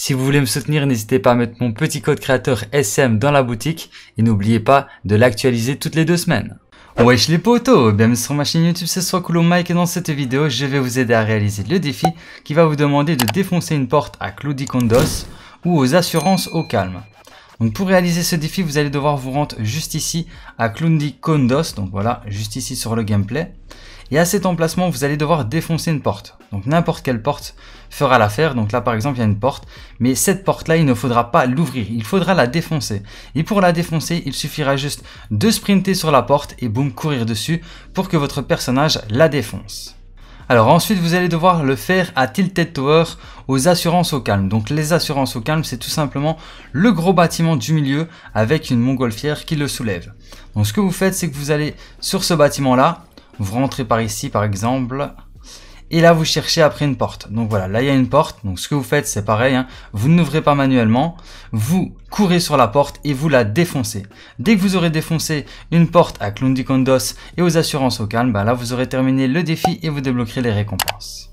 Si vous voulez me soutenir, n'hésitez pas à mettre mon petit code créateur SM dans la boutique et n'oubliez pas de l'actualiser toutes les deux semaines. Wesh les potos, bienvenue sur ma chaîne YouTube, c'est soit Mike et dans cette vidéo, je vais vous aider à réaliser le défi qui va vous demander de défoncer une porte à Condos ou aux assurances au calme. Donc pour réaliser ce défi, vous allez devoir vous rendre juste ici à Clundy Kondos, donc voilà, juste ici sur le gameplay. Et à cet emplacement, vous allez devoir défoncer une porte. Donc n'importe quelle porte fera l'affaire. Donc là, par exemple, il y a une porte. Mais cette porte-là, il ne faudra pas l'ouvrir. Il faudra la défoncer. Et pour la défoncer, il suffira juste de sprinter sur la porte et boum, courir dessus pour que votre personnage la défonce. Alors ensuite, vous allez devoir le faire à Tilted Tower aux assurances au calme. Donc les assurances au calme, c'est tout simplement le gros bâtiment du milieu avec une montgolfière qui le soulève. Donc ce que vous faites, c'est que vous allez sur ce bâtiment-là vous rentrez par ici, par exemple. Et là, vous cherchez après une porte. Donc voilà, là, il y a une porte. Donc ce que vous faites, c'est pareil. Hein. Vous n'ouvrez pas manuellement. Vous courez sur la porte et vous la défoncez. Dès que vous aurez défoncé une porte à condos et aux assurances au calme, bah là, vous aurez terminé le défi et vous débloquerez les récompenses.